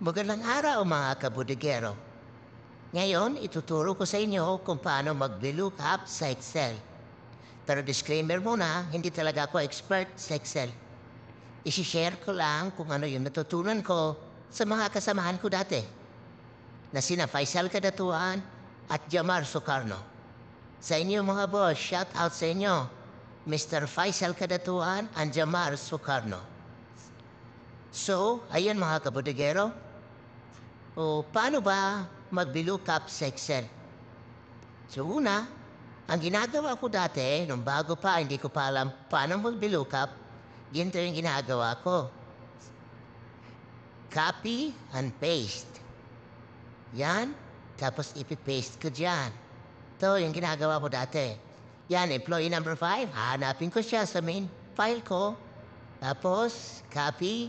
Magandang araw mga kabudigero. Ngayon, ituturo ko sa inyo kung paano mag-VLOOKUP sa Excel. Pero disclaimer muna, hindi talaga ako expert sa Excel. Isishare ko lang kung ano yung natutunan ko sa mga kasamahan ko dati. Na sina Faisal Kadatuan at Jamar Sukarno. Sa inyo mga boss, shout out sa inyo. Mr. Faisal Kadatuan and Jamar Sukarno. So, ayan mga kabudigero, o paano ba magbilo cup sexer? So una, ang ginagawa ko dati, nung bago pa, hindi ko pa alam paano magbilo cup, ginto yung ginagawa ko. Copy and paste. Yan, tapos ipipaste ko dyan. Ito yung ginagawa ko dati. Yan, employee number 5, hanapin ko siya sa main file ko. Tapos, copy,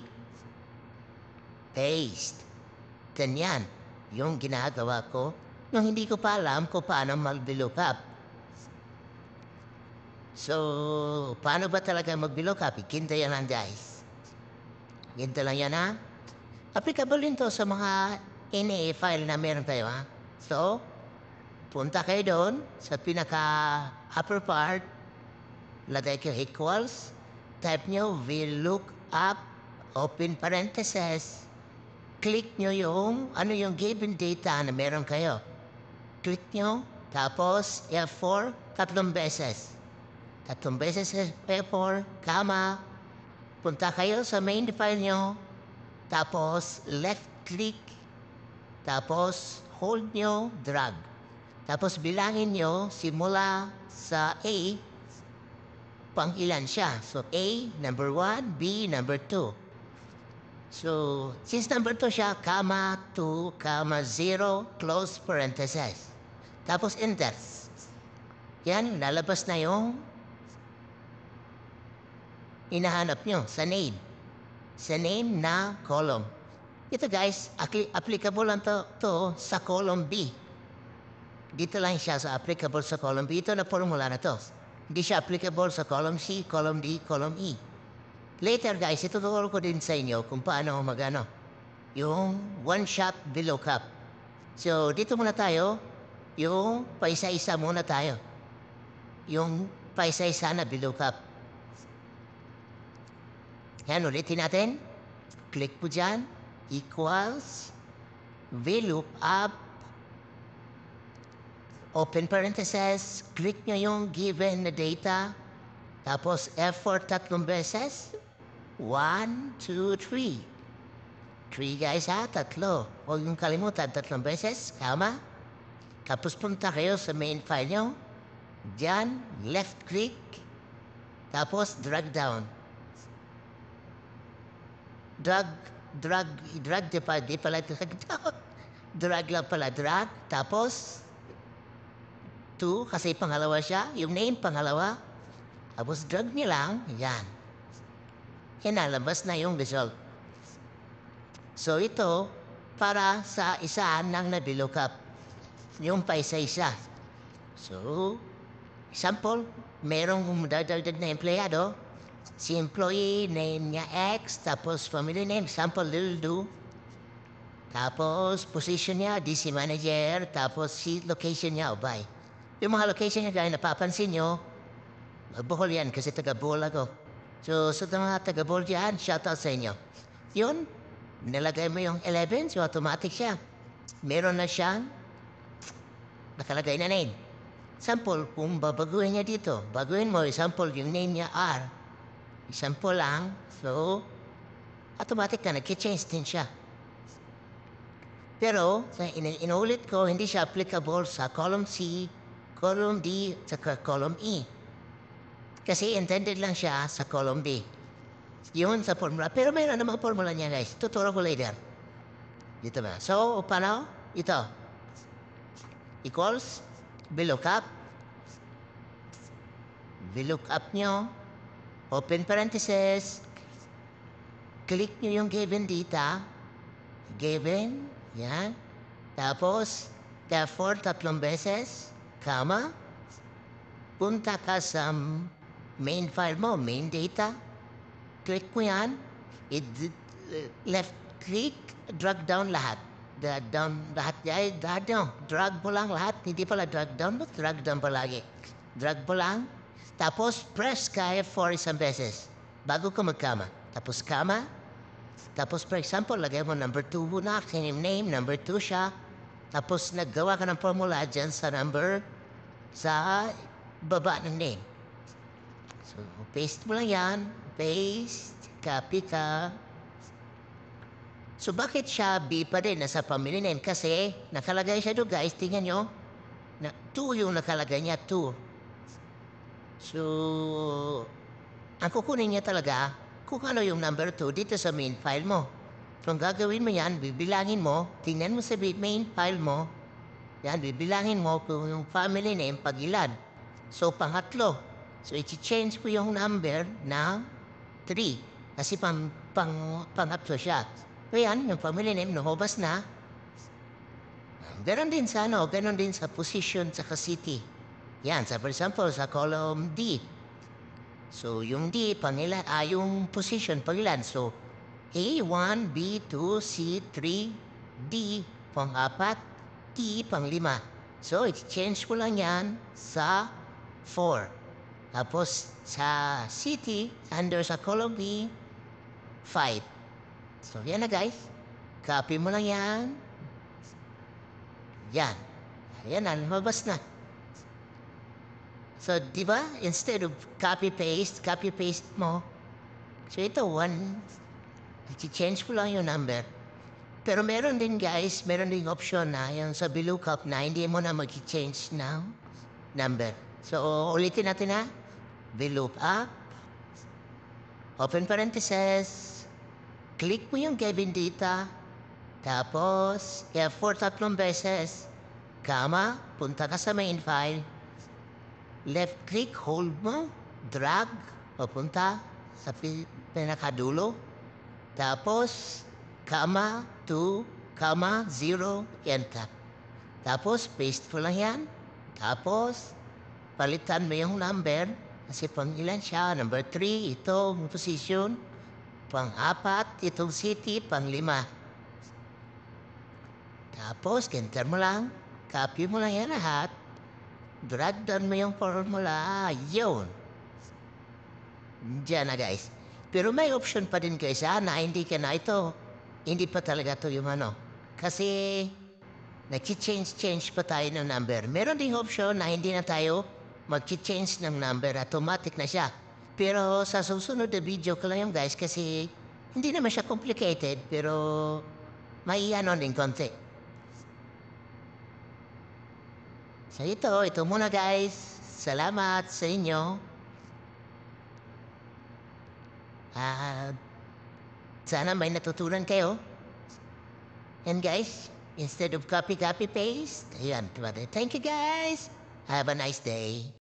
paste. Ganyan, yung ginagawa ko nung hindi ko pa alam kung paano mag-below up. So, paano ba talaga mag-below up? Ikinta yan lang guys. Ginta lang yan ha. Applicable din to sa mga NA file na meron tayo ha. So, punta kayo doon sa pinaka upper part. Lagay kayo equals. Type nyo, we look up, open parenthesis, click nyo yung, ano yung given data na meron kayo. Click nyo, tapos F4, tatlong beses. Tatlong beses F4, comma, punta kayo sa main file nyo, tapos left click, tapos hold nyo, drag. Tapos bilangin nyo simula sa A, pang ilan siya. So A, number 1, B, number 2. So, since number 2 siya, comma 2, comma 0, close parenthesis. Tapos enter. Yan, lalabas na yung inahanap nyo sa name. Sa name na column. Ito guys, applicable lang to, to sa column B. Dito lang siya sa applicable sa column B. Ito na formula na to. Hindi siya applicable sa column C, column D, column E. Later guys, ituturo ko din sa inyo kung paano magano yung one shot below cup. So dito muna tayo, yung paisa-isa muna tayo. Yung paisa-isa na below cup. Yan, ulitin natin. Click po dyan. Equals. v up. Open parenthesis. Click nyo yung given na data. Tapos F4 tatlong beses. One, two, three. Three guys ha, ah, tatlo. Huwag niyong kalimutan, tatlong beses, kama. Tapos punta kayo sa main file nyo. Diyan, left click. Tapos drag down. Drag, drag, drag, di pa, di pala drag down. Drag lang pala, drag. Tapos, two, kasi pangalawa siya. Yung name, pangalawa. Tapos drag niya lang, yan hinalabas na yung result. So ito, para sa isa ng nabilog up, yung paisa-isa. So, example, merong dadagdag na empleyado, si employee name niya X, tapos family name, sample little do, tapos position niya, DC manager, tapos si location niya, Obay. Yung mga location niya, dahil napapansin niyo, Bohol yan kasi taga Bohol ako. So, sa mga taga-board yan, shoutout sa inyo. Yun, nilagay mo yung 11, so automatic siya. Meron na siyang nakalagay na name. Sample, kung babaguhin niya dito, baguhin mo, sample yung name niya R. Sample lang, so automatic na nag-change din siya. Pero, sa in- inulit ko, hindi siya applicable sa column C, column D, sa column E. Kasi intended lang siya sa column B. Yun sa formula. Pero mayroon namang formula niya guys. Tuturo ko later. Dito ba? So, paano? Ito. Equals VLOOKUP. VLOOKUP nyo. Open parenthesis. Click nyo yung given data. Given. Yan. Tapos, therefore, tatlong beses. Comma. Punta ka sa main file mo, main data. Click mo yan. It, left click, drag down lahat. Drag down lahat. Ay, drag down. Drag mo lang lahat. Hindi pala drag down, but drag down palagi. Drag mo lang. Tapos, press kaya for isang beses. Bago ka magkama. Tapos kama. Tapos, for example, lagay mo number 2 muna. Same name, number 2 siya. Tapos, naggawa ka ng formula dyan sa number sa baba ng name. So, paste mo lang yan. Paste, copy ka. So, bakit siya B pa rin? Nasa family name kasi nakalagay siya doon guys. Tingnan nyo. Na, two yung nakalagay niya, 2. So, ang kukunin niya talaga kung ano yung number 2 dito sa main file mo. So, ang gagawin mo yan, bibilangin mo, tingnan mo sa main file mo, yan, bibilangin mo kung yung family name pag ilan. So, pangatlo, So, iti-change ko yung number na 3 kasi pang, pang, pang up to siya. So, ano, yan, yung family name, nahobas na. Ganon din sa ano, ganon din sa position sa city. Yan, sa for example, sa column D. So, yung D, panila, ah, yung position, pangilan. So, A1, B2, C3, D, pang-apat, T, pang-lima. So, it change ko lang yan sa 4. Tapos, sa city, under sa column B, fight. So, yan na guys. Copy mo lang yan. Yan. Yan na, lumabas na. So, di ba? Instead of copy-paste, copy-paste mo. So, ito, one. I-change ko lang yung number. Pero meron din guys, meron ding option na yung sa VLOOKUP na hindi mo na mag-change ng number. So, ulitin natin ha we loop up, open parenthesis, click mo yung given data, tapos F4 tatlong beses, comma, punta ka sa main file, left click, hold mo, drag, papunta sa pinakadulo, tapos comma, 2, comma, 0, enter. Tapos paste mo lang yan, tapos palitan mo yung number, kasi pang-ilan siya, number 3, itong position. Pang-apat, itong city, pang-lima. Tapos, enter mo lang. Copy mo lang yan lahat. Drag down mo yung formula. Yun. Diyan na guys. Pero may option pa din guys ah, na hindi ka na ito. Hindi pa talaga to yung ano. Kasi, nag-change-change pa tayo ng number. Meron ding option na hindi na tayo mag-change ng number, automatic na siya. Pero sa susunod na video ko lang yung guys kasi hindi naman siya complicated pero may ano din konti. So ito, ito muna guys. Salamat sa inyo. At sana may natutunan kayo. And guys, instead of copy, copy, paste, ayan, diba? thank you guys. Have a nice day.